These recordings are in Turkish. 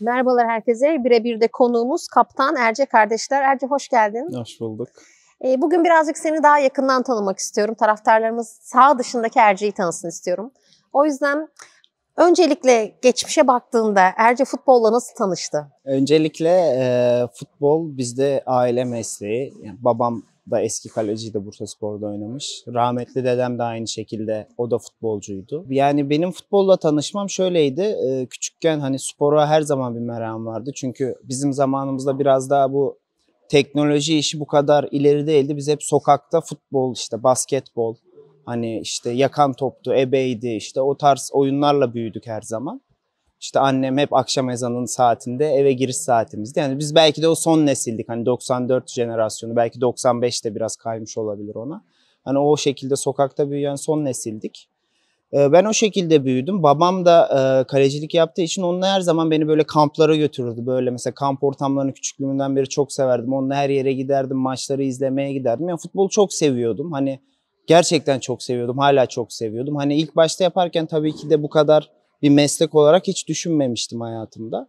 Merhabalar herkese. Birebir de konuğumuz Kaptan Erce kardeşler. Erce hoş geldin. Hoş bulduk. Ee, bugün birazcık seni daha yakından tanımak istiyorum. Taraftarlarımız sağ dışındaki Erce'yi tanısın istiyorum. O yüzden öncelikle geçmişe baktığında Erce futbolla nasıl tanıştı? Öncelikle e, futbol bizde aile mesleği. Yani babam da eski kaleciydi Bursa Spor'da oynamış. Rahmetli dedem de aynı şekilde o da futbolcuydu. Yani benim futbolla tanışmam şöyleydi. E, küçükken hani spora her zaman bir merakım vardı. Çünkü bizim zamanımızda biraz daha bu teknoloji işi bu kadar ileri değildi. Biz hep sokakta futbol işte basketbol hani işte yakan toptu, ebeydi işte o tarz oyunlarla büyüdük her zaman. İşte annem hep akşam ezanının saatinde eve giriş saatimizdi. Yani biz belki de o son nesildik. Hani 94 jenerasyonu belki 95 de biraz kaymış olabilir ona. Hani o şekilde sokakta büyüyen son nesildik. Ee, ben o şekilde büyüdüm. Babam da e, kalecilik yaptığı için onunla her zaman beni böyle kamplara götürürdü. Böyle mesela kamp ortamlarını küçüklüğümden beri çok severdim. Onunla her yere giderdim, maçları izlemeye giderdim. Yani futbolu çok seviyordum. Hani gerçekten çok seviyordum, hala çok seviyordum. Hani ilk başta yaparken tabii ki de bu kadar bir meslek olarak hiç düşünmemiştim hayatımda.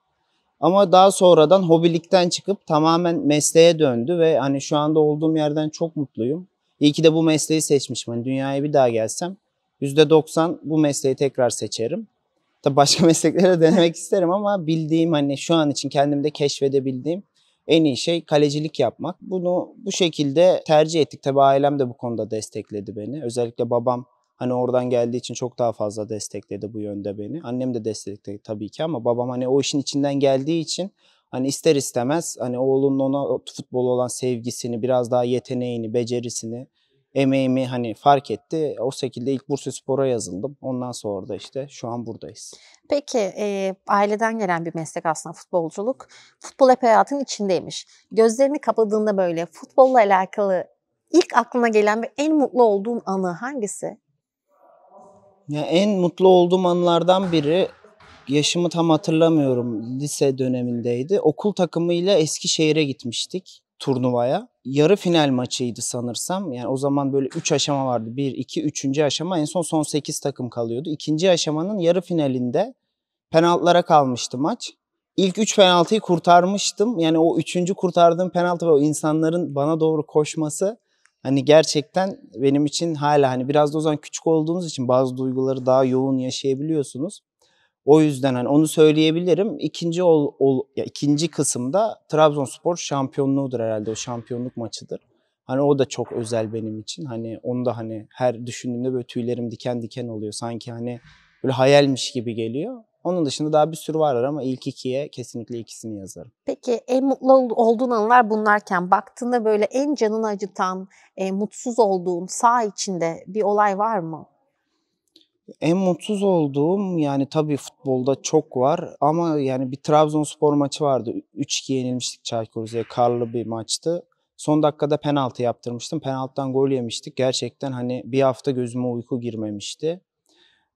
Ama daha sonradan hobilikten çıkıp tamamen mesleğe döndü ve hani şu anda olduğum yerden çok mutluyum. İyi ki de bu mesleği seçmişim. Hani dünyaya bir daha gelsem %90 bu mesleği tekrar seçerim. Tabii başka mesleklere denemek isterim ama bildiğim hani şu an için kendimde keşfedebildiğim en iyi şey kalecilik yapmak. Bunu bu şekilde tercih ettik. Tabii ailem de bu konuda destekledi beni. Özellikle babam Hani oradan geldiği için çok daha fazla destekledi bu yönde beni. Annem de destekledi tabii ki ama babam hani o işin içinden geldiği için hani ister istemez hani oğlunun ona futbol olan sevgisini, biraz daha yeteneğini, becerisini, emeğimi hani fark etti. O şekilde ilk Bursa Spor'a yazıldım. Ondan sonra da işte şu an buradayız. Peki e, aileden gelen bir meslek aslında futbolculuk. Futbol hep hayatın içindeymiş. Gözlerini kapadığında böyle futbolla alakalı ilk aklına gelen ve en mutlu olduğun anı hangisi? Ya en mutlu olduğum anlardan biri yaşımı tam hatırlamıyorum lise dönemindeydi. Okul takımıyla Eskişehir'e gitmiştik turnuvaya. Yarı final maçıydı sanırsam. Yani o zaman böyle 3 aşama vardı. 1, 2, 3. aşama. En son son 8 takım kalıyordu. İkinci aşamanın yarı finalinde penaltılara kalmıştı maç. İlk 3 penaltıyı kurtarmıştım. Yani o 3. kurtardığım penaltı ve o insanların bana doğru koşması hani gerçekten benim için hala hani biraz da o zaman küçük olduğunuz için bazı duyguları daha yoğun yaşayabiliyorsunuz. O yüzden hani onu söyleyebilirim. İkinci ol, ol ya ikinci kısımda Trabzonspor şampiyonluğudur herhalde o şampiyonluk maçıdır. Hani o da çok özel benim için. Hani onu da hani her düşündüğümde böyle tüylerim diken diken oluyor. Sanki hani böyle hayalmiş gibi geliyor. Onun dışında daha bir sürü var ama ilk ikiye kesinlikle ikisini yazarım. Peki en mutlu olduğun anlar bunlarken baktığında böyle en canını acıtan, e, mutsuz olduğun sağ içinde bir olay var mı? En mutsuz olduğum yani tabii futbolda çok var ama yani bir Trabzonspor maçı vardı. 3-2 yenilmiştik Çaykur Rize'ye. Karlı bir maçtı. Son dakikada penaltı yaptırmıştım. Penaltıdan gol yemiştik. Gerçekten hani bir hafta gözüme uyku girmemişti.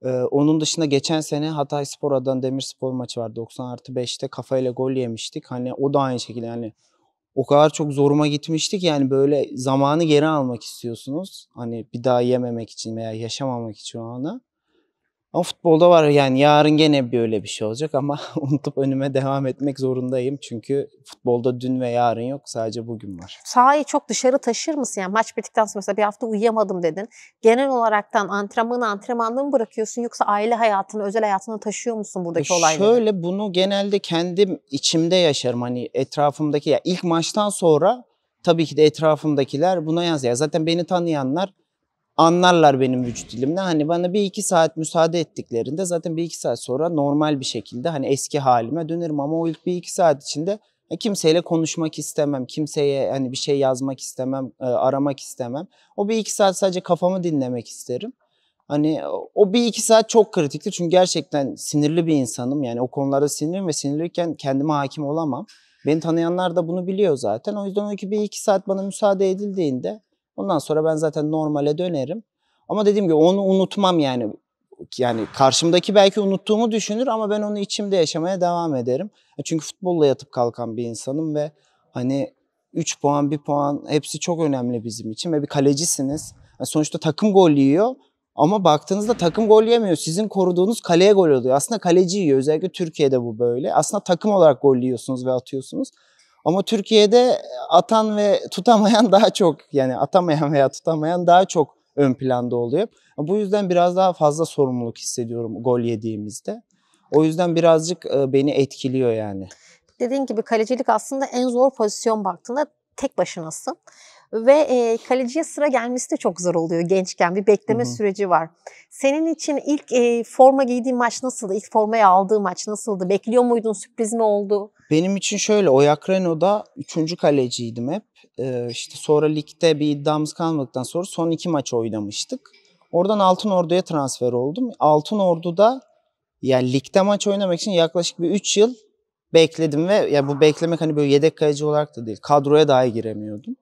Ee, onun dışında geçen sene Hatay Spor Adan Spor maçı var. 90 artı 5'te kafayla gol yemiştik. Hani o da aynı şekilde yani o kadar çok zoruma gitmiştik yani böyle zamanı geri almak istiyorsunuz. Hani bir daha yememek için veya yaşamamak için o anı. Ama futbolda var yani yarın gene böyle bir şey olacak ama unutup önüme devam etmek zorundayım. Çünkü futbolda dün ve yarın yok sadece bugün var. Sahayı çok dışarı taşır mısın? Yani maç bittikten sonra mesela bir hafta uyuyamadım dedin. Genel olaraktan antrenmanı antrenmanlığı mı bırakıyorsun yoksa aile hayatını, özel hayatını taşıyor musun buradaki e olayları? Şöyle bunu genelde kendim içimde yaşarım. Hani etrafımdaki ya ilk maçtan sonra tabii ki de etrafımdakiler buna yazıyor. Zaten beni tanıyanlar anlarlar benim vücut dilimle. Hani bana bir iki saat müsaade ettiklerinde zaten bir iki saat sonra normal bir şekilde hani eski halime dönerim. Ama o ilk bir iki saat içinde e, kimseyle konuşmak istemem, kimseye hani bir şey yazmak istemem, e, aramak istemem. O bir iki saat sadece kafamı dinlemek isterim. Hani e, o bir iki saat çok kritikti çünkü gerçekten sinirli bir insanım. Yani o konularda sinirim ve sinirliyken kendime hakim olamam. Beni tanıyanlar da bunu biliyor zaten. O yüzden o iki, bir iki saat bana müsaade edildiğinde Ondan sonra ben zaten normale dönerim. Ama dediğim gibi onu unutmam yani. Yani karşımdaki belki unuttuğumu düşünür ama ben onu içimde yaşamaya devam ederim. E çünkü futbolla yatıp kalkan bir insanım ve hani 3 puan, 1 puan hepsi çok önemli bizim için ve bir kalecisiniz. Yani e sonuçta takım gol yiyor ama baktığınızda takım gol yemiyor. Sizin koruduğunuz kaleye gol oluyor. Aslında kaleci yiyor. Özellikle Türkiye'de bu böyle. Aslında takım olarak gol yiyorsunuz ve atıyorsunuz. Ama Türkiye'de e, atan ve tutamayan daha çok yani atamayan veya tutamayan daha çok ön planda oluyor. Bu yüzden biraz daha fazla sorumluluk hissediyorum gol yediğimizde. O yüzden birazcık e, beni etkiliyor yani. Dediğin gibi kalecilik aslında en zor pozisyon baktığında tek başınasın ve e, kaleciye sıra gelmesi de çok zor oluyor gençken. Bir bekleme Hı-hı. süreci var. Senin için ilk e, forma giydiğin maç nasıldı? İlk formayı aldığın maç nasıldı? Bekliyor muydun? Sürpriz mi oldu? Benim için şöyle Oyak Reno'da üçüncü kaleciydim hep. Ee, işte sonra ligde bir iddiamız kalmadıktan sonra son iki maç oynamıştık. Oradan Altın Ordu'ya transfer oldum. Altın Ordu'da yani ligde maç oynamak için yaklaşık bir 3 yıl bekledim ve ya bu beklemek hani böyle yedek kaleci olarak da değil kadroya dahi giremiyordum.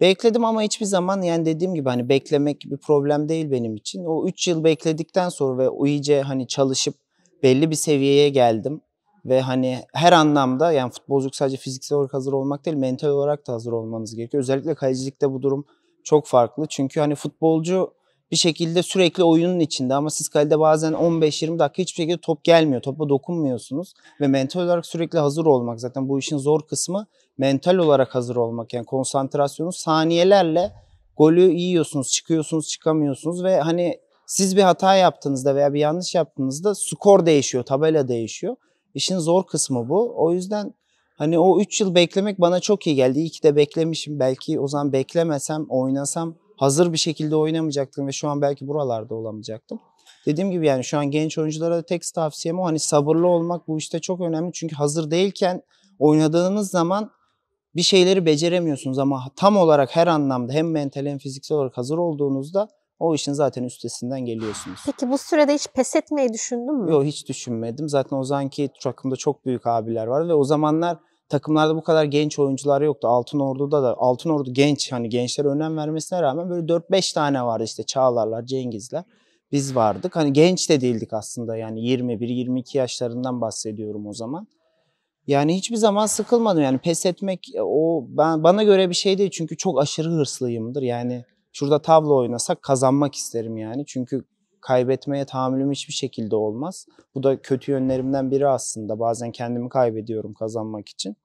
Bekledim ama hiçbir zaman yani dediğim gibi hani beklemek bir problem değil benim için. O 3 yıl bekledikten sonra ve o iyice hani çalışıp belli bir seviyeye geldim. Ve hani her anlamda yani futbolculuk sadece fiziksel olarak hazır olmak değil mental olarak da hazır olmanız gerekiyor. Özellikle kalecilikte bu durum çok farklı. Çünkü hani futbolcu bir şekilde sürekli oyunun içinde ama siz kalede bazen 15-20 dakika hiçbir şekilde top gelmiyor. Topa dokunmuyorsunuz ve mental olarak sürekli hazır olmak zaten bu işin zor kısmı mental olarak hazır olmak. Yani konsantrasyonu saniyelerle golü yiyorsunuz, çıkıyorsunuz, çıkamıyorsunuz ve hani siz bir hata yaptığınızda veya bir yanlış yaptığınızda skor değişiyor, tabela değişiyor. İşin zor kısmı bu. O yüzden hani o 3 yıl beklemek bana çok iyi geldi. İyi ki de beklemişim. Belki o zaman beklemesem, oynasam hazır bir şekilde oynamayacaktım ve şu an belki buralarda olamayacaktım. Dediğim gibi yani şu an genç oyunculara da tek tavsiyem o hani sabırlı olmak bu işte çok önemli. Çünkü hazır değilken oynadığınız zaman bir şeyleri beceremiyorsunuz ama tam olarak her anlamda hem mental hem fiziksel olarak hazır olduğunuzda o işin zaten üstesinden geliyorsunuz. Peki bu sürede hiç pes etmeyi düşündün mü? Yok hiç düşünmedim. Zaten o zamanki takımda çok büyük abiler var ve o zamanlar takımlarda bu kadar genç oyuncular yoktu. Altın Ordu'da da Altın Ordu genç hani gençlere önem vermesine rağmen böyle 4-5 tane vardı işte Çağlarlar, Cengizler. Biz vardık. Hani genç de değildik aslında yani 21-22 yaşlarından bahsediyorum o zaman. Yani hiçbir zaman sıkılmadım yani pes etmek e, o ben, bana göre bir şey değil çünkü çok aşırı hırslıyımdır. Yani şurada tavla oynasak kazanmak isterim yani. Çünkü kaybetmeye tahammülüm hiçbir şekilde olmaz. Bu da kötü yönlerimden biri aslında. Bazen kendimi kaybediyorum kazanmak için.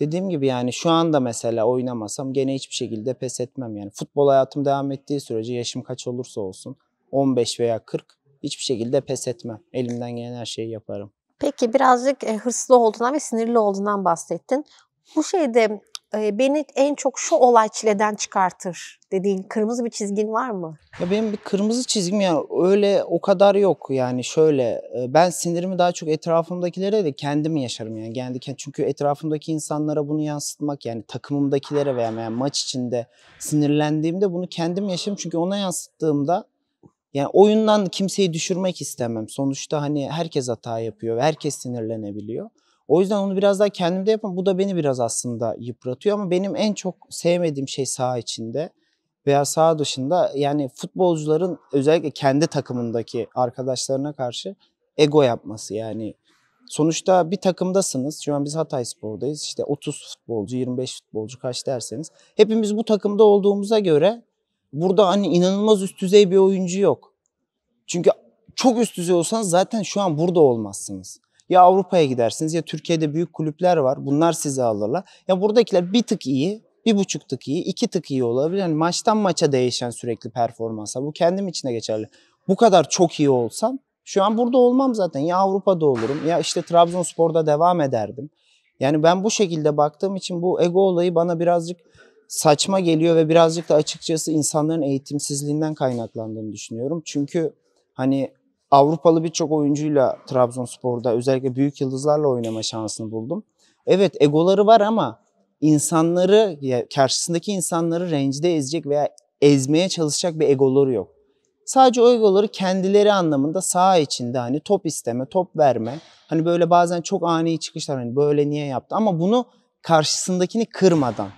Dediğim gibi yani şu anda mesela oynamasam gene hiçbir şekilde pes etmem. Yani futbol hayatım devam ettiği sürece yaşım kaç olursa olsun 15 veya 40 hiçbir şekilde pes etmem. Elimden gelen her şeyi yaparım. Peki birazcık e, hırslı olduğundan ve sinirli olduğundan bahsettin. Bu şeyde beni en çok şu olay çileden çıkartır dediğin kırmızı bir çizgin var mı? Ya benim bir kırmızı çizgim ya öyle o kadar yok yani şöyle ben sinirimi daha çok etrafımdakilere de kendim yaşarım yani kendi çünkü etrafımdaki insanlara bunu yansıtmak yani takımımdakilere veya yani maç içinde sinirlendiğimde bunu kendim yaşarım çünkü ona yansıttığımda yani oyundan kimseyi düşürmek istemem. Sonuçta hani herkes hata yapıyor ve herkes sinirlenebiliyor. O yüzden onu biraz daha kendimde yapam. Bu da beni biraz aslında yıpratıyor ama benim en çok sevmediğim şey saha içinde veya saha dışında yani futbolcuların özellikle kendi takımındaki arkadaşlarına karşı ego yapması yani sonuçta bir takımdasınız. Şu an biz Hatay Spor'dayız. İşte 30 futbolcu, 25 futbolcu kaç derseniz. Hepimiz bu takımda olduğumuza göre burada hani inanılmaz üst düzey bir oyuncu yok. Çünkü çok üst düzey olsanız zaten şu an burada olmazsınız. Ya Avrupa'ya gidersiniz ya Türkiye'de büyük kulüpler var. Bunlar sizi alırlar. Ya buradakiler bir tık iyi, bir buçuk tık iyi, iki tık iyi olabilir. Yani maçtan maça değişen sürekli performanslar. Bu kendim içine geçerli. Bu kadar çok iyi olsam şu an burada olmam zaten. Ya Avrupa'da olurum ya işte Trabzonspor'da devam ederdim. Yani ben bu şekilde baktığım için bu ego olayı bana birazcık saçma geliyor ve birazcık da açıkçası insanların eğitimsizliğinden kaynaklandığını düşünüyorum. Çünkü hani Avrupalı birçok oyuncuyla Trabzonspor'da özellikle büyük yıldızlarla oynama şansını buldum. Evet egoları var ama insanları karşısındaki insanları rencide ezecek veya ezmeye çalışacak bir egoları yok. Sadece o egoları kendileri anlamında saha içinde hani top isteme, top verme. Hani böyle bazen çok ani çıkışlar hani böyle niye yaptı ama bunu karşısındakini kırmadan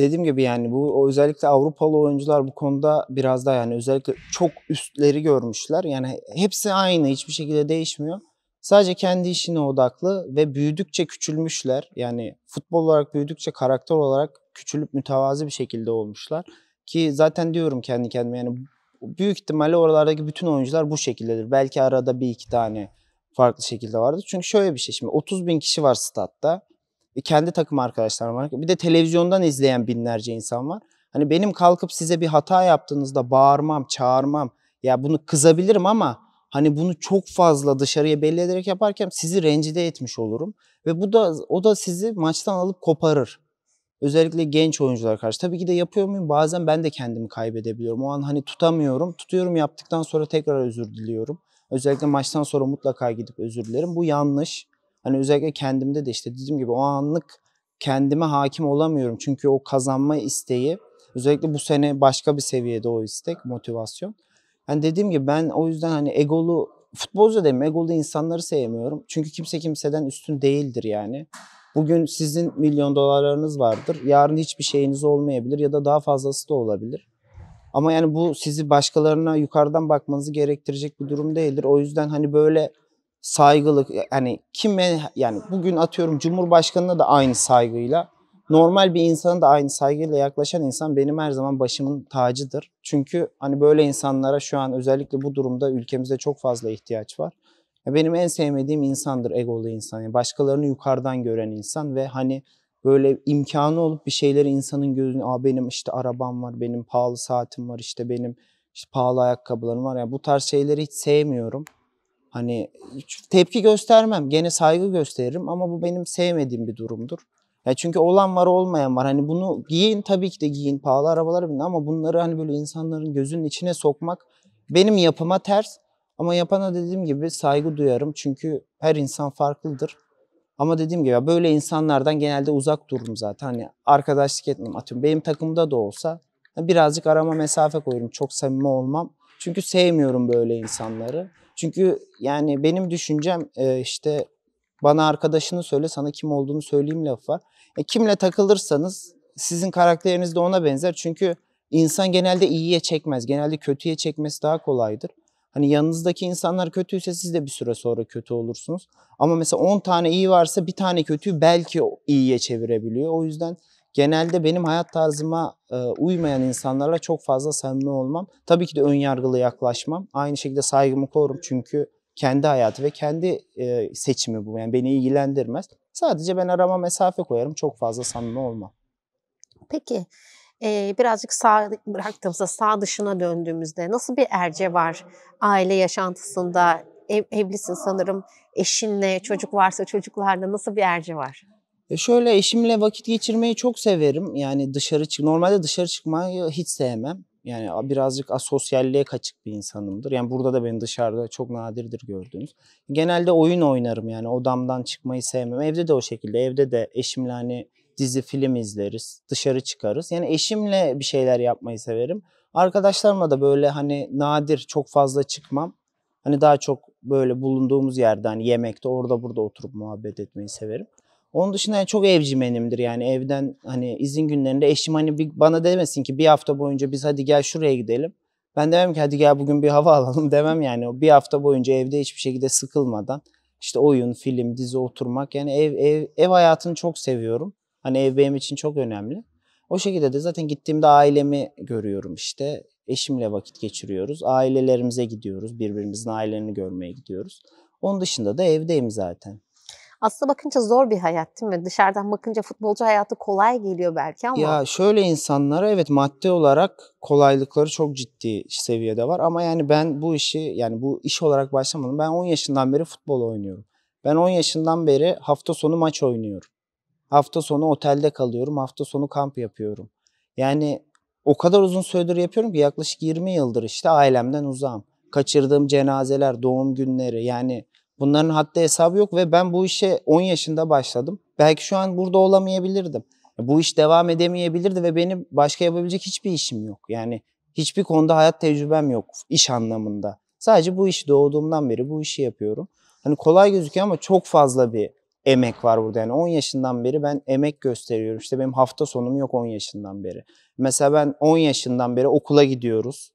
dediğim gibi yani bu özellikle Avrupalı oyuncular bu konuda biraz daha yani özellikle çok üstleri görmüşler. Yani hepsi aynı hiçbir şekilde değişmiyor. Sadece kendi işine odaklı ve büyüdükçe küçülmüşler. Yani futbol olarak büyüdükçe karakter olarak küçülüp mütevazi bir şekilde olmuşlar. Ki zaten diyorum kendi kendime yani büyük ihtimalle oralardaki bütün oyuncular bu şekildedir. Belki arada bir iki tane farklı şekilde vardır. Çünkü şöyle bir şey şimdi 30 bin kişi var statta. E, kendi takım arkadaşlarım var. Bir de televizyondan izleyen binlerce insan var. Hani benim kalkıp size bir hata yaptığınızda bağırmam, çağırmam. Ya bunu kızabilirim ama hani bunu çok fazla dışarıya belli ederek yaparken sizi rencide etmiş olurum. Ve bu da o da sizi maçtan alıp koparır. Özellikle genç oyuncular karşı. Tabii ki de yapıyor muyum? Bazen ben de kendimi kaybedebiliyorum. O an hani tutamıyorum. Tutuyorum yaptıktan sonra tekrar özür diliyorum. Özellikle maçtan sonra mutlaka gidip özür dilerim. Bu yanlış. Hani özellikle kendimde de işte dediğim gibi o anlık kendime hakim olamıyorum. Çünkü o kazanma isteği özellikle bu sene başka bir seviyede o istek, motivasyon. Hani dediğim gibi ben o yüzden hani egolu futbolcu demeyeyim egolu insanları sevmiyorum. Çünkü kimse kimseden üstün değildir yani. Bugün sizin milyon dolarlarınız vardır. Yarın hiçbir şeyiniz olmayabilir ya da daha fazlası da olabilir. Ama yani bu sizi başkalarına yukarıdan bakmanızı gerektirecek bir durum değildir. O yüzden hani böyle saygılı yani kime yani bugün atıyorum Cumhurbaşkanı'na da aynı saygıyla normal bir insana da aynı saygıyla yaklaşan insan benim her zaman başımın tacıdır. Çünkü hani böyle insanlara şu an özellikle bu durumda ülkemizde çok fazla ihtiyaç var. Benim en sevmediğim insandır egolu insan. Yani başkalarını yukarıdan gören insan ve hani böyle imkanı olup bir şeyleri insanın gözüne Aa, benim işte arabam var, benim pahalı saatim var, işte benim işte pahalı ayakkabılarım var. Yani bu tarz şeyleri hiç sevmiyorum. Hani tepki göstermem. Gene saygı gösteririm ama bu benim sevmediğim bir durumdur. Ya çünkü olan var olmayan var. Hani bunu giyin tabii ki de giyin pahalı arabalar binin ama bunları hani böyle insanların gözünün içine sokmak benim yapıma ters. Ama yapana dediğim gibi saygı duyarım. Çünkü her insan farklıdır. Ama dediğim gibi böyle insanlardan genelde uzak dururum zaten. Hani arkadaşlık etmem atıyorum. Benim takımda da olsa birazcık arama mesafe koyuyorum, Çok samimi olmam. Çünkü sevmiyorum böyle insanları. Çünkü yani benim düşüncem e, işte bana arkadaşını söyle sana kim olduğunu söyleyeyim laf var. E, kimle takılırsanız sizin karakteriniz de ona benzer. Çünkü insan genelde iyiye çekmez. Genelde kötüye çekmesi daha kolaydır. Hani yanınızdaki insanlar kötüyse siz de bir süre sonra kötü olursunuz. Ama mesela 10 tane iyi varsa bir tane kötüyü belki iyiye çevirebiliyor. O yüzden genelde benim hayat tarzıma e, uymayan insanlarla çok fazla samimi olmam. Tabii ki de ön yargılı yaklaşmam. Aynı şekilde saygımı korurum çünkü kendi hayatı ve kendi e, seçimi bu. Yani beni ilgilendirmez. Sadece ben arama mesafe koyarım. Çok fazla samimi olmam. Peki e, birazcık sağ bıraktığımızda sağ dışına döndüğümüzde nasıl bir erce var aile yaşantısında? Ev, evlisin sanırım. Eşinle, çocuk varsa çocuklarla nasıl bir erce var? E, şöyle eşimle vakit geçirmeyi çok severim. Yani dışarı çık normalde dışarı çıkmayı hiç sevmem. Yani birazcık asosyalliğe kaçık bir insanımdır. Yani burada da beni dışarıda çok nadirdir gördüğünüz. Genelde oyun oynarım yani odamdan çıkmayı sevmem. Evde de o şekilde. Evde de eşimle hani dizi film izleriz, dışarı çıkarız. Yani eşimle bir şeyler yapmayı severim. Arkadaşlarıma da böyle hani nadir çok fazla çıkmam. Hani daha çok böyle bulunduğumuz yerde hani yemekte orada burada oturup muhabbet etmeyi severim. Onun dışında yani çok evci benimdir yani evden hani izin günlerinde eşim hani bir, bana demesin ki bir hafta boyunca biz hadi gel şuraya gidelim. Ben demem ki hadi gel bugün bir hava alalım demem yani. Bir hafta boyunca evde hiçbir şekilde sıkılmadan işte oyun, film, dizi oturmak yani ev ev ev hayatını çok seviyorum. Hani ev benim için çok önemli. O şekilde de zaten gittiğimde ailemi görüyorum işte. Eşimle vakit geçiriyoruz. Ailelerimize gidiyoruz. Birbirimizin ailelerini görmeye gidiyoruz. Onun dışında da evdeyim zaten. Aslında bakınca zor bir hayat değil mi? Dışarıdan bakınca futbolcu hayatı kolay geliyor belki ama. Ya şöyle insanlara evet maddi olarak kolaylıkları çok ciddi seviyede var. Ama yani ben bu işi yani bu iş olarak başlamadım. Ben 10 yaşından beri futbol oynuyorum. Ben 10 yaşından beri hafta sonu maç oynuyorum. Hafta sonu otelde kalıyorum. Hafta sonu kamp yapıyorum. Yani o kadar uzun süredir yapıyorum ki yaklaşık 20 yıldır işte ailemden uzağım. Kaçırdığım cenazeler, doğum günleri yani Bunların haddi hesabı yok ve ben bu işe 10 yaşında başladım. Belki şu an burada olamayabilirdim. Bu iş devam edemeyebilirdi ve benim başka yapabilecek hiçbir işim yok. Yani hiçbir konuda hayat tecrübem yok iş anlamında. Sadece bu işi doğduğumdan beri bu işi yapıyorum. Hani kolay gözüküyor ama çok fazla bir emek var burada. Yani 10 yaşından beri ben emek gösteriyorum. İşte benim hafta sonum yok 10 yaşından beri. Mesela ben 10 yaşından beri okula gidiyoruz.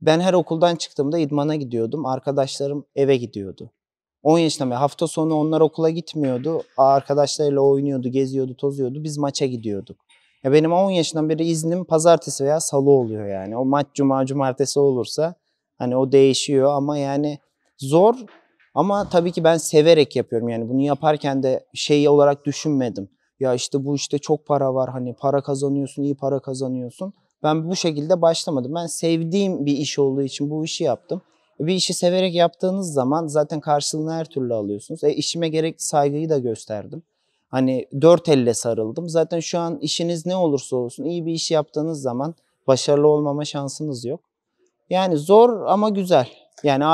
Ben her okuldan çıktığımda idmana gidiyordum. Arkadaşlarım eve gidiyordu. 10 yaşında mı? Hafta sonu onlar okula gitmiyordu. Arkadaşlarıyla oynuyordu, geziyordu, tozuyordu. Biz maça gidiyorduk. Ya benim 10 yaşından beri iznim pazartesi veya salı oluyor yani. O maç cuma, cumartesi olursa hani o değişiyor ama yani zor ama tabii ki ben severek yapıyorum. Yani bunu yaparken de şey olarak düşünmedim. Ya işte bu işte çok para var hani para kazanıyorsun, iyi para kazanıyorsun. Ben bu şekilde başlamadım. Ben sevdiğim bir iş olduğu için bu işi yaptım. Bir işi severek yaptığınız zaman zaten karşılığını her türlü alıyorsunuz. E işime gerekli saygıyı da gösterdim. Hani dört elle sarıldım. Zaten şu an işiniz ne olursa olsun iyi bir iş yaptığınız zaman başarılı olmama şansınız yok. Yani zor ama güzel. Yani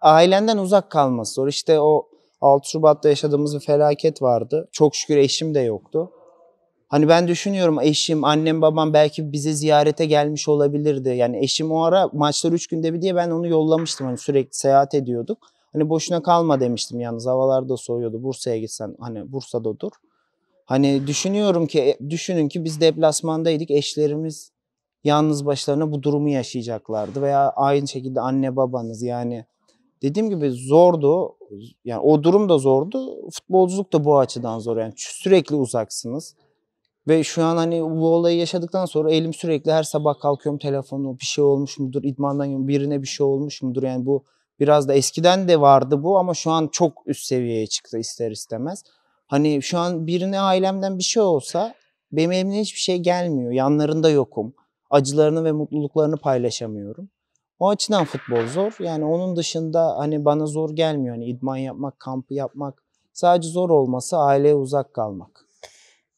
ailenden uzak kalması zor. İşte o 6 Şubat'ta yaşadığımız bir felaket vardı. Çok şükür eşim de yoktu. Hani ben düşünüyorum eşim, annem, babam belki bize ziyarete gelmiş olabilirdi. Yani eşim o ara maçlar üç günde bir diye ben onu yollamıştım. Hani sürekli seyahat ediyorduk. Hani boşuna kalma demiştim yalnız havalar da soğuyordu. Bursa'ya gitsen hani Bursa'da dur. Hani düşünüyorum ki e, düşünün ki biz deplasmandaydık. Eşlerimiz yalnız başlarına bu durumu yaşayacaklardı veya aynı şekilde anne babanız yani dediğim gibi zordu. Yani o durum da zordu. Futbolculuk da bu açıdan zor. Yani sürekli uzaksınız. Ve şu an hani bu olayı yaşadıktan sonra elim sürekli her sabah kalkıyorum telefonu bir şey olmuş mudur idmandan birine bir şey olmuş mudur yani bu biraz da eskiden de vardı bu ama şu an çok üst seviyeye çıktı ister istemez. Hani şu an birine ailemden bir şey olsa benim elimden hiçbir şey gelmiyor. Yanlarında yokum. Acılarını ve mutluluklarını paylaşamıyorum. O açıdan futbol zor. Yani onun dışında hani bana zor gelmiyor. Hani idman yapmak, kampı yapmak. Sadece zor olması aileye uzak kalmak.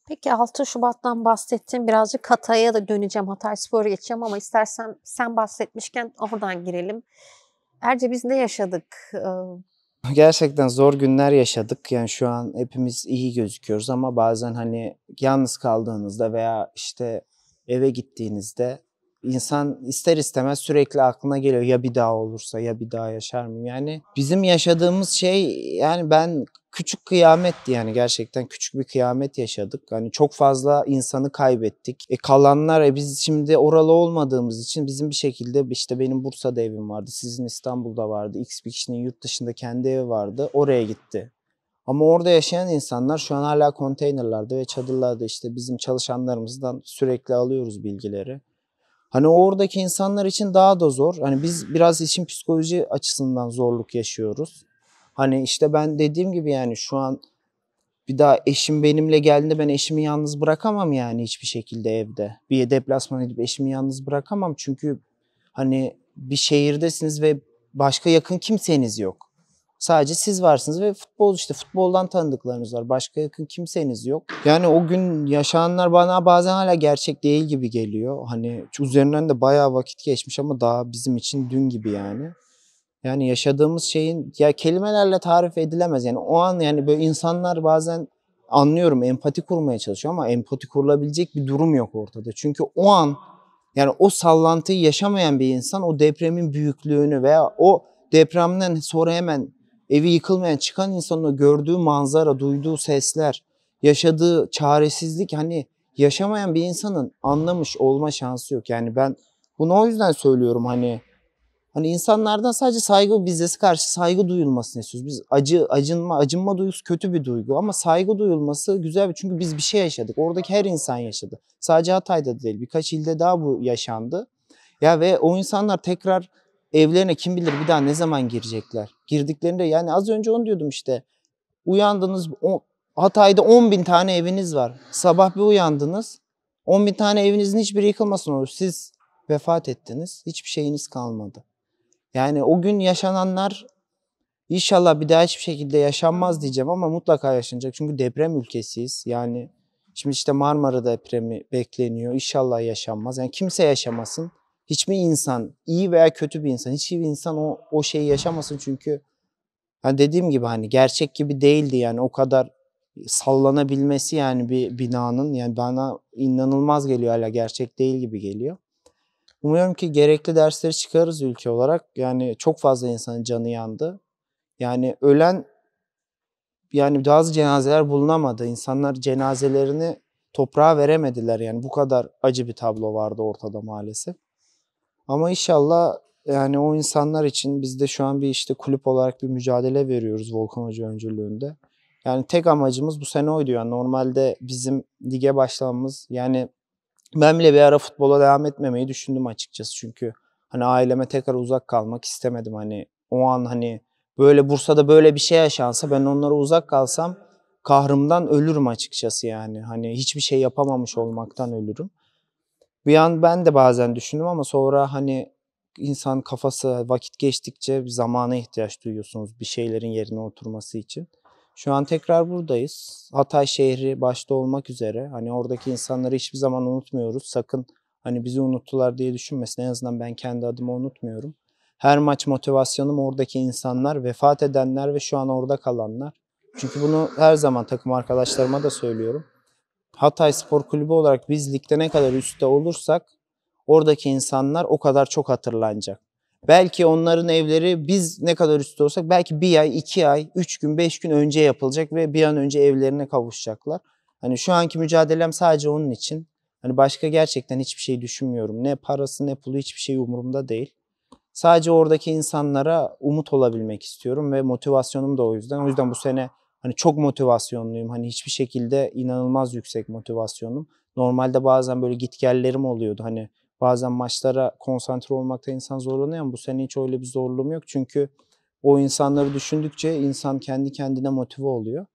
Peki 6 Şubat'tan bahsettim Birazcık Hatay'a da döneceğim. Hatay Spor'a geçeceğim ama istersen sen bahsetmişken oradan girelim. Erce biz ne yaşadık? Ee, Gerçekten zor günler yaşadık. Yani şu an hepimiz iyi gözüküyoruz ama bazen hani yalnız kaldığınızda veya işte eve gittiğinizde insan ister istemez sürekli aklına geliyor ya bir daha olursa ya bir daha yaşar mıyım Yani bizim yaşadığımız şey yani ben küçük kıyametti yani gerçekten küçük bir kıyamet yaşadık. Hani çok fazla insanı kaybettik. E kalanlar e biz şimdi oralı olmadığımız için bizim bir şekilde işte benim Bursa'da evim vardı, sizin İstanbul'da vardı, X bir kişinin yurt dışında kendi evi vardı. Oraya gitti. Ama orada yaşayan insanlar şu an hala konteynerlarda ve çadırlarda işte bizim çalışanlarımızdan sürekli alıyoruz bilgileri. Hani oradaki insanlar için daha da zor. Hani biz biraz işin psikoloji açısından zorluk yaşıyoruz. Hani işte ben dediğim gibi yani şu an bir daha eşim benimle geldiğinde ben eşimi yalnız bırakamam yani hiçbir şekilde evde. Bir deplasmana edip eşimi yalnız bırakamam çünkü hani bir şehirdesiniz ve başka yakın kimseniz yok. Sadece siz varsınız ve futbol işte futboldan tanıdıklarınız var. Başka yakın kimseniz yok. Yani o gün yaşananlar bana bazen hala gerçek değil gibi geliyor. Hani üzerinden de bayağı vakit geçmiş ama daha bizim için dün gibi yani. Yani yaşadığımız şeyin ya kelimelerle tarif edilemez. Yani o an yani böyle insanlar bazen anlıyorum empati kurmaya çalışıyor ama empati kurulabilecek bir durum yok ortada. Çünkü o an yani o sallantıyı yaşamayan bir insan o depremin büyüklüğünü veya o depremden sonra hemen evi yıkılmayan çıkan insanın o gördüğü manzara, duyduğu sesler, yaşadığı çaresizlik hani yaşamayan bir insanın anlamış olma şansı yok. Yani ben bunu o yüzden söylüyorum hani Hani insanlardan sadece saygı bizdesi karşı saygı duyulmasını istiyoruz. Biz acı, acınma, acınma duygusu kötü bir duygu ama saygı duyulması güzel bir çünkü biz bir şey yaşadık. Oradaki her insan yaşadı. Sadece Hatay'da değil birkaç ilde daha bu yaşandı. Ya ve o insanlar tekrar evlerine kim bilir bir daha ne zaman girecekler. Girdiklerinde yani az önce onu diyordum işte. Uyandınız o, Hatay'da 10 bin tane eviniz var. Sabah bir uyandınız. 10 bin tane evinizin hiçbiri yıkılmasın olur. Siz vefat ettiniz. Hiçbir şeyiniz kalmadı. Yani o gün yaşananlar inşallah bir daha hiçbir şekilde yaşanmaz diyeceğim ama mutlaka yaşanacak. Çünkü deprem ülkesiyiz. Yani şimdi işte Marmara depremi bekleniyor. İnşallah yaşanmaz. Yani kimse yaşamasın. Hiçbir insan, iyi veya kötü bir insan, hiçbir insan o, o şeyi yaşamasın çünkü hani dediğim gibi hani gerçek gibi değildi yani o kadar sallanabilmesi yani bir binanın yani bana inanılmaz geliyor hala gerçek değil gibi geliyor. Umuyorum ki gerekli dersleri çıkarız ülke olarak. Yani çok fazla insanın canı yandı. Yani ölen yani bazı cenazeler bulunamadı. İnsanlar cenazelerini toprağa veremediler. Yani bu kadar acı bir tablo vardı ortada maalesef. Ama inşallah yani o insanlar için biz de şu an bir işte kulüp olarak bir mücadele veriyoruz Volkan Hoca öncülüğünde. Yani tek amacımız bu sene oydu. Yani normalde bizim lige başlamamız yani ben bile bir ara futbola devam etmemeyi düşündüm açıkçası. Çünkü hani aileme tekrar uzak kalmak istemedim. Hani o an hani böyle Bursa'da böyle bir şey yaşansa ben onlara uzak kalsam kahrımdan ölürüm açıkçası yani. Hani hiçbir şey yapamamış olmaktan ölürüm. Bir an ben de bazen düşündüm ama sonra hani insan kafası vakit geçtikçe zamana ihtiyaç duyuyorsunuz bir şeylerin yerine oturması için. Şu an tekrar buradayız. Hatay şehri başta olmak üzere hani oradaki insanları hiçbir zaman unutmuyoruz. Sakın hani bizi unuttular diye düşünmesin. En azından ben kendi adımı unutmuyorum. Her maç motivasyonum oradaki insanlar, vefat edenler ve şu an orada kalanlar. Çünkü bunu her zaman takım arkadaşlarıma da söylüyorum. Hatay Spor Kulübü olarak biz ligde ne kadar üstte olursak oradaki insanlar o kadar çok hatırlanacak. Belki onların evleri biz ne kadar üstte olsak belki bir ay, iki ay, üç gün, beş gün önce yapılacak ve bir an önce evlerine kavuşacaklar. Hani şu anki mücadelem sadece onun için. Hani başka gerçekten hiçbir şey düşünmüyorum. Ne parası ne pulu hiçbir şey umurumda değil. Sadece oradaki insanlara umut olabilmek istiyorum ve motivasyonum da o yüzden. O yüzden bu sene hani çok motivasyonluyum. Hani hiçbir şekilde inanılmaz yüksek motivasyonum. Normalde bazen böyle gitgellerim oluyordu. Hani bazen maçlara konsantre olmakta insan zorlanıyor ama bu sene hiç öyle bir zorluğum yok. Çünkü o insanları düşündükçe insan kendi kendine motive oluyor.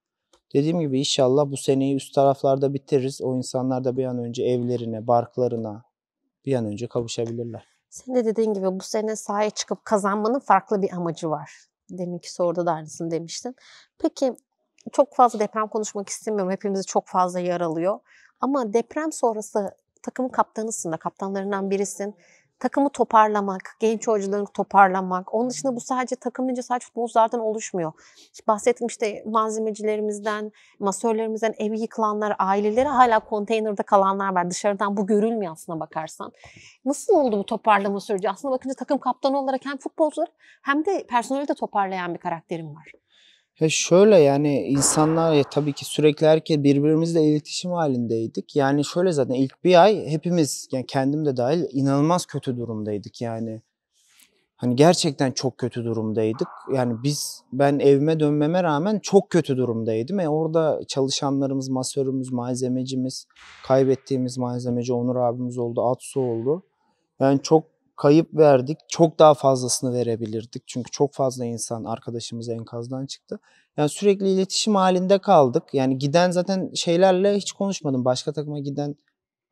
Dediğim gibi inşallah bu seneyi üst taraflarda bitiririz. O insanlar da bir an önce evlerine, barklarına bir an önce kavuşabilirler. Senin de dediğin gibi bu sene sahaya çıkıp kazanmanın farklı bir amacı var. Deminki soruda da aynısını demiştin. Peki çok fazla deprem konuşmak istemiyorum. Hepimizi çok fazla yaralıyor. Ama deprem sonrası takımın kaptanısın da kaptanlarından birisin. Takımı toparlamak, genç oyuncuları toparlamak. Onun dışında bu sadece takım önce sadece futbolculardan oluşmuyor. İşte bahsettim işte malzemecilerimizden, masörlerimizden, evi yıkılanlar, aileleri hala konteynerde kalanlar var. Dışarıdan bu görülmüyor aslına bakarsan. Nasıl oldu bu toparlama süreci? Aslında bakınca takım kaptanı olarak hem futbolcular hem de personeli de toparlayan bir karakterim var. Ya şöyle yani insanlar ya tabii ki sürekli herkes birbirimizle iletişim halindeydik. Yani şöyle zaten ilk bir ay hepimiz yani kendim de dahil inanılmaz kötü durumdaydık yani. Hani gerçekten çok kötü durumdaydık. Yani biz ben evime dönmeme rağmen çok kötü durumdaydım. E orada çalışanlarımız, masörümüz, malzemecimiz, kaybettiğimiz malzemeci Onur abimiz oldu, Atsu oldu. Yani çok kayıp verdik. Çok daha fazlasını verebilirdik. Çünkü çok fazla insan arkadaşımız enkazdan çıktı. Yani sürekli iletişim halinde kaldık. Yani giden zaten şeylerle hiç konuşmadım. Başka takıma giden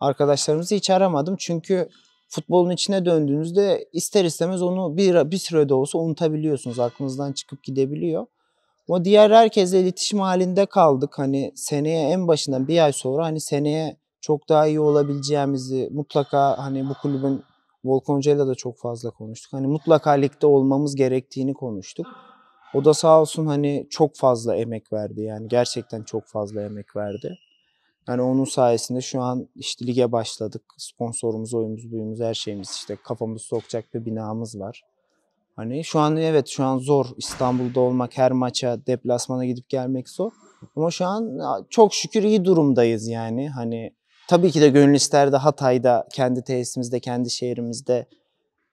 arkadaşlarımızı hiç aramadım. Çünkü futbolun içine döndüğünüzde ister istemez onu bir, bir sürede olsa unutabiliyorsunuz. Aklınızdan çıkıp gidebiliyor. Ama diğer herkesle iletişim halinde kaldık. Hani seneye en başından bir ay sonra hani seneye çok daha iyi olabileceğimizi mutlaka hani bu kulübün Volkonca'yla da çok fazla konuştuk. Hani mutlaka ligde olmamız gerektiğini konuştuk. O da sağ olsun hani çok fazla emek verdi yani gerçekten çok fazla emek verdi. Yani onun sayesinde şu an işte lige başladık. Sponsorumuz, oyumuz, buyumuz, her şeyimiz işte kafamızı sokacak bir binamız var. Hani şu an evet şu an zor İstanbul'da olmak, her maça, deplasmana gidip gelmek zor. Ama şu an çok şükür iyi durumdayız yani. Hani Tabii ki de gönül isterdi Hatay'da, kendi tesisimizde, kendi şehrimizde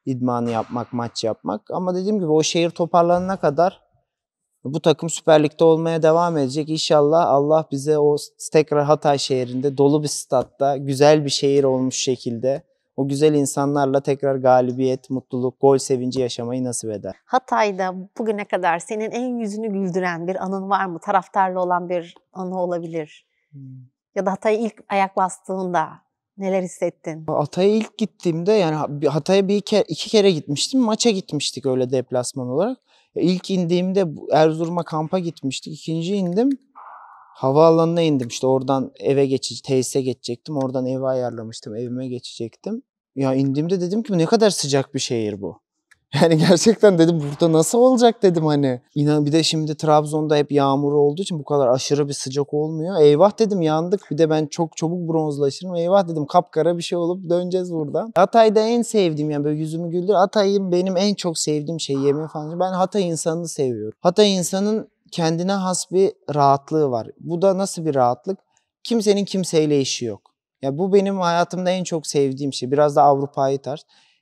idmanı yapmak, maç yapmak. Ama dediğim gibi o şehir toparlanana kadar bu takım Süper Lig'de olmaya devam edecek. İnşallah Allah bize o tekrar Hatay şehrinde dolu bir statta, güzel bir şehir olmuş şekilde o güzel insanlarla tekrar galibiyet, mutluluk, gol sevinci yaşamayı nasip eder. Hatay'da bugüne kadar senin en yüzünü güldüren bir anın var mı? Taraftarlı olan bir anı olabilir. Hmm. Ya da Hatay'a ilk ayak bastığında neler hissettin? Hatay'a ilk gittiğimde yani Hatay'a bir kere, iki kere gitmiştim. Maça gitmiştik öyle deplasman olarak. İlk indiğimde Erzurum'a kampa gitmiştik. İkinci indim. Havaalanına indim işte oradan eve geçici tesise geçecektim. Oradan eve ayarlamıştım. Evime geçecektim. Ya indiğimde dedim ki ne kadar sıcak bir şehir bu. Yani gerçekten dedim burada nasıl olacak dedim hani. İnan bir de şimdi Trabzon'da hep yağmur olduğu için bu kadar aşırı bir sıcak olmuyor. Eyvah dedim yandık. Bir de ben çok çabuk bronzlaşırım. Eyvah dedim kapkara bir şey olup döneceğiz buradan. Hatay'da en sevdiğim yani böyle yüzümü güldür. Hatay'ın benim en çok sevdiğim şey yemeği falan. Ben Hatay insanını seviyorum. Hatay insanın kendine has bir rahatlığı var. Bu da nasıl bir rahatlık? Kimsenin kimseyle işi yok. Ya bu benim hayatımda en çok sevdiğim şey. Biraz da Avrupa'yı tarz.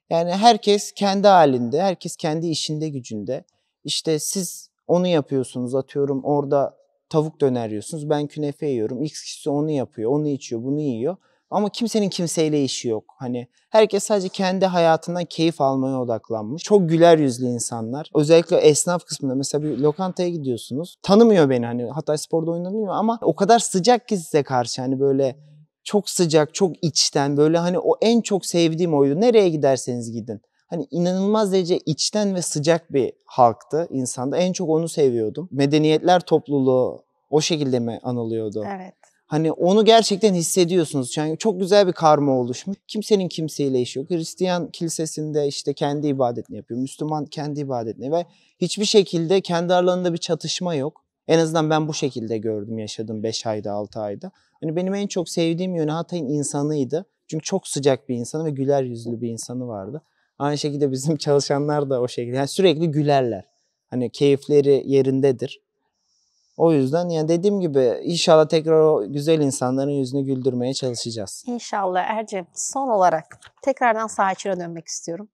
Yani herkes kendi halinde, herkes kendi işinde gücünde. İşte siz onu yapıyorsunuz atıyorum orada tavuk döner yiyorsunuz. Ben künefe yiyorum. X kişi onu yapıyor, onu içiyor, bunu yiyor. Ama kimsenin kimseyle işi yok. Hani herkes sadece kendi hayatından keyif almaya odaklanmış. Çok güler yüzlü insanlar. Özellikle esnaf kısmında mesela bir lokantaya gidiyorsunuz. Tanımıyor beni hani Hatay Spor'da oynamıyor ama o kadar sıcak ki size karşı hani böyle çok sıcak, çok içten böyle hani o en çok sevdiğim oydu. Nereye giderseniz gidin. Hani inanılmaz derece içten ve sıcak bir halktı insanda. En çok onu seviyordum. Medeniyetler topluluğu o şekilde mi anılıyordu? Evet. Hani onu gerçekten hissediyorsunuz. Yani çok güzel bir karma oluşmuş. Kimsenin kimseyle işi yok. Hristiyan kilisesinde işte kendi ibadetini yapıyor. Müslüman kendi ibadetini ve hiçbir şekilde kendi aralarında bir çatışma yok. En azından ben bu şekilde gördüm, yaşadım 5 ayda, 6 ayda. Yani benim en çok sevdiğim yönü Hatay'ın insanıydı. Çünkü çok sıcak bir insanı ve güler yüzlü bir insanı vardı. Aynı şekilde bizim çalışanlar da o şekilde. Yani sürekli gülerler. Hani keyifleri yerindedir. O yüzden yani dediğim gibi inşallah tekrar o güzel insanların yüzünü güldürmeye çalışacağız. İnşallah Ercem. Son olarak tekrardan sağa dönmek istiyorum.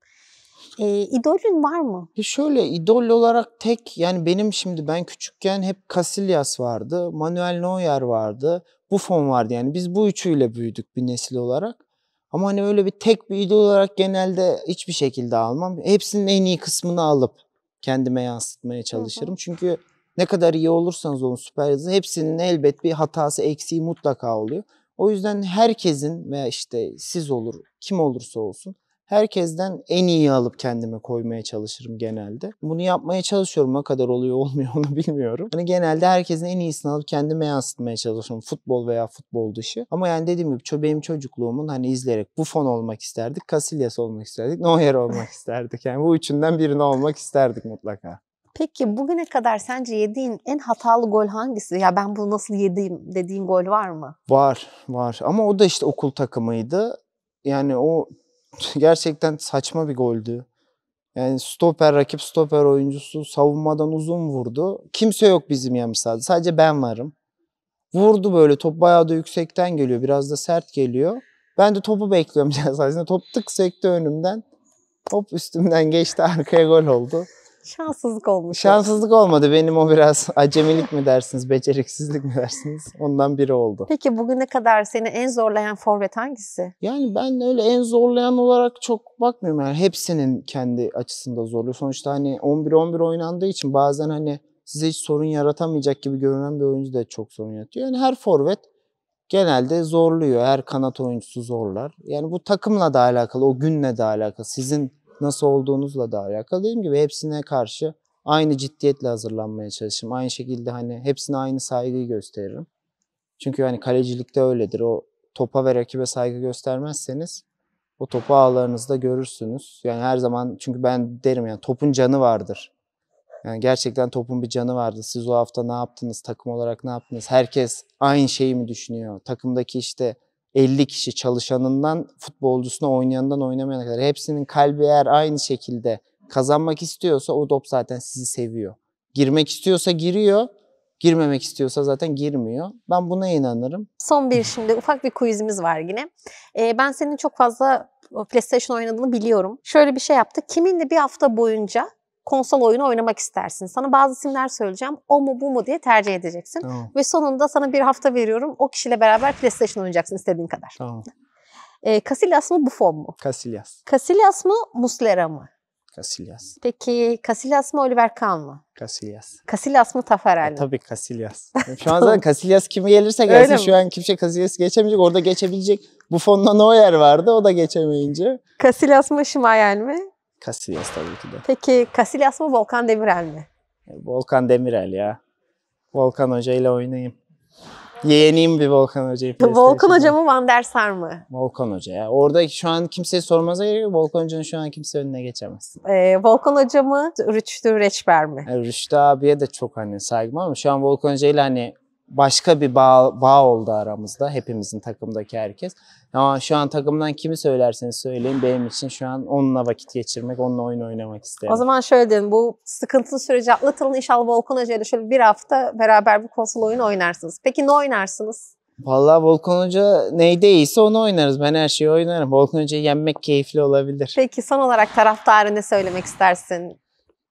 E, idolün var mı? E şöyle idol olarak tek yani benim şimdi ben küçükken hep Casillas vardı, Manuel Neuer vardı, Buffon vardı yani biz bu üçüyle büyüdük bir nesil olarak. Ama hani öyle bir tek bir idol olarak genelde hiçbir şekilde almam. Hepsinin en iyi kısmını alıp kendime yansıtmaya çalışırım. Hı hı. Çünkü ne kadar iyi olursanız olun süper yıldız hepsinin elbet bir hatası eksiği mutlaka oluyor. O yüzden herkesin veya işte siz olur kim olursa olsun Herkesten en iyi alıp kendime koymaya çalışırım genelde. Bunu yapmaya çalışıyorum. Ne kadar oluyor olmuyor onu bilmiyorum. Hani genelde herkesin en iyisini alıp kendime yansıtmaya çalışıyorum. Futbol veya futbol dışı. Ama yani dediğim gibi benim çocukluğumun hani izleyerek Buffon olmak isterdik, Casillas olmak isterdik, Neuer olmak isterdik. Yani bu üçünden birini olmak isterdik mutlaka. Peki bugüne kadar sence yediğin en hatalı gol hangisi? Ya ben bunu nasıl yediğim dediğin gol var mı? Var, var. Ama o da işte okul takımıydı. Yani o gerçekten saçma bir goldü. Yani stoper rakip stoper oyuncusu savunmadan uzun vurdu. Kimse yok bizim yan Sadece ben varım. Vurdu böyle top bayağı da yüksekten geliyor. Biraz da sert geliyor. Ben de topu bekliyorum biraz aslında. Top tık sekti önümden. Hop üstümden geçti arkaya gol oldu. Şanssızlık olmuş. Şanssızlık olmadı. Benim o biraz acemilik mi dersiniz, beceriksizlik mi dersiniz? Ondan biri oldu. Peki bugüne kadar seni en zorlayan forvet hangisi? Yani ben öyle en zorlayan olarak çok bakmıyorum. Yani hepsinin kendi açısında zorluyor. Sonuçta hani 11-11 oynandığı için bazen hani size hiç sorun yaratamayacak gibi görünen bir oyuncu da çok sorun yaratıyor. Yani her forvet genelde zorluyor. Her kanat oyuncusu zorlar. Yani bu takımla da alakalı, o günle de alakalı. Sizin nasıl olduğunuzla da alakalı. Dediğim gibi hepsine karşı aynı ciddiyetle hazırlanmaya çalışırım. Aynı şekilde hani hepsine aynı saygıyı gösteririm. Çünkü hani kalecilikte öyledir. O topa ve rakibe saygı göstermezseniz o topu ağlarınızda görürsünüz. Yani her zaman çünkü ben derim yani topun canı vardır. Yani gerçekten topun bir canı vardı. Siz o hafta ne yaptınız? Takım olarak ne yaptınız? Herkes aynı şeyi mi düşünüyor? Takımdaki işte 50 kişi çalışanından futbolcusuna oynayandan oynamayana kadar hepsinin kalbi eğer aynı şekilde kazanmak istiyorsa o dop zaten sizi seviyor. Girmek istiyorsa giriyor, girmemek istiyorsa zaten girmiyor. Ben buna inanırım. Son bir şimdi ufak bir quizimiz var yine. Ee, ben senin çok fazla PlayStation oynadığını biliyorum. Şöyle bir şey yaptık. Kiminle bir hafta boyunca konsol oyunu oynamak istersin. Sana bazı isimler söyleyeceğim. O mu bu mu diye tercih edeceksin. Tamam. Ve sonunda sana bir hafta veriyorum. O kişiyle beraber PlayStation oynayacaksın istediğin kadar. Tamam. E, Casillas mı Buffon mu? Casillas. Casillas mı Muslera mı? Casillas. Peki Casillas mı Oliver Kahn mı? Casillas. Casillas mı Tafarel mi? E, tabii Casillas. E, şu an zaten Casillas kimi gelirse gelsin. şu an kimse Casillas geçemeyecek. Orada geçebilecek. Buffon'da Neuer vardı. O da geçemeyince. Casillas mı Şimayel mi? Casillas tabii ki de. Peki Casillas mı Volkan Demirel mi? Volkan Demirel ya. Volkan Hoca ile oynayayım. Yeğeniyim bir Volkan Hoca'yı. Volkan Hoca mı Van der Sar mı? Volkan Hoca ya. Orada şu an kimseye sormaza gerek yok. Volkan Hoca'nın şu an kimse önüne geçemez. Ee, Volkan Hoca mı Rüştü Reçber mi? Yani Rüştü abiye de çok hani saygım ama şu an Volkan Hoca ile hani başka bir bağ, bağ oldu aramızda hepimizin takımdaki herkes. Ama şu an takımdan kimi söylerseniz söyleyin benim için şu an onunla vakit geçirmek, onunla oyun oynamak isterim. O zaman şöyle dedim bu sıkıntılı süreci atlatılın inşallah Volkan Hoca ile şöyle bir hafta beraber bu konsol oyunu oynarsınız. Peki ne oynarsınız? Valla Volkan Hoca neyde iyiyse onu oynarız. Ben her şeyi oynarım. Volkan Hoca'yı yenmek keyifli olabilir. Peki son olarak taraftarı ne söylemek istersin?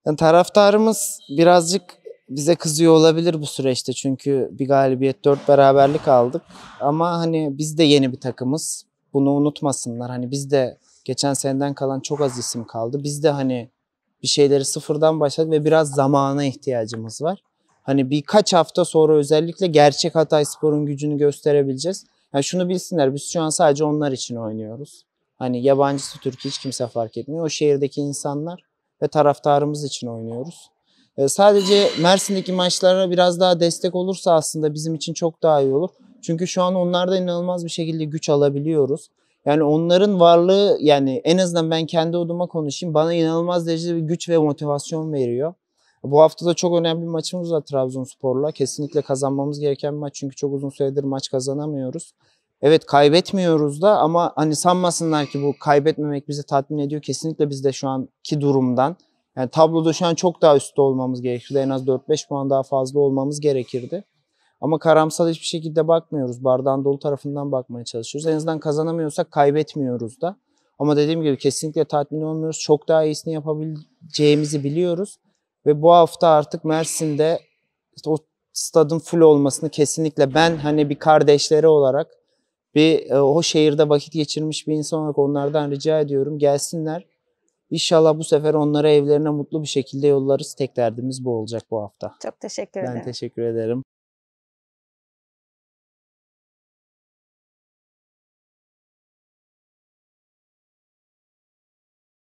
Yani taraftarımız birazcık bize kızıyor olabilir bu süreçte çünkü bir galibiyet dört beraberlik aldık. Ama hani biz de yeni bir takımız. Bunu unutmasınlar. Hani biz de geçen seneden kalan çok az isim kaldı. Biz de hani bir şeyleri sıfırdan başladık ve biraz zamana ihtiyacımız var. Hani birkaç hafta sonra özellikle gerçek Hatay Spor'un gücünü gösterebileceğiz. Yani şunu bilsinler biz şu an sadece onlar için oynuyoruz. Hani yabancısı Türkiye hiç kimse fark etmiyor. O şehirdeki insanlar ve taraftarımız için oynuyoruz. Ee, sadece Mersin'deki maçlara biraz daha destek olursa aslında bizim için çok daha iyi olur. Çünkü şu an onlarda inanılmaz bir şekilde güç alabiliyoruz. Yani onların varlığı yani en azından ben kendi oduma konuşayım. Bana inanılmaz derecede bir güç ve motivasyon veriyor. Bu hafta da çok önemli bir maçımız var Trabzonspor'la. Kesinlikle kazanmamız gereken bir maç. Çünkü çok uzun süredir maç kazanamıyoruz. Evet kaybetmiyoruz da ama hani sanmasınlar ki bu kaybetmemek bizi tatmin ediyor. Kesinlikle biz de şu anki durumdan yani tabloda şu an çok daha üstte olmamız gerekirdi. En az 4-5 puan daha fazla olmamız gerekirdi. Ama karamsal hiçbir şekilde bakmıyoruz. Bardağın dolu tarafından bakmaya çalışıyoruz. En azından kazanamıyorsak kaybetmiyoruz da. Ama dediğim gibi kesinlikle tatmin olmuyoruz. Çok daha iyisini yapabileceğimizi biliyoruz. Ve bu hafta artık Mersin'de işte o stadın full olmasını kesinlikle ben hani bir kardeşleri olarak bir e, o şehirde vakit geçirmiş bir insan olarak onlardan rica ediyorum. Gelsinler İnşallah bu sefer onları evlerine mutlu bir şekilde yollarız. Tek derdimiz bu olacak bu hafta. Çok teşekkür ederim. Ben teşekkür ederim.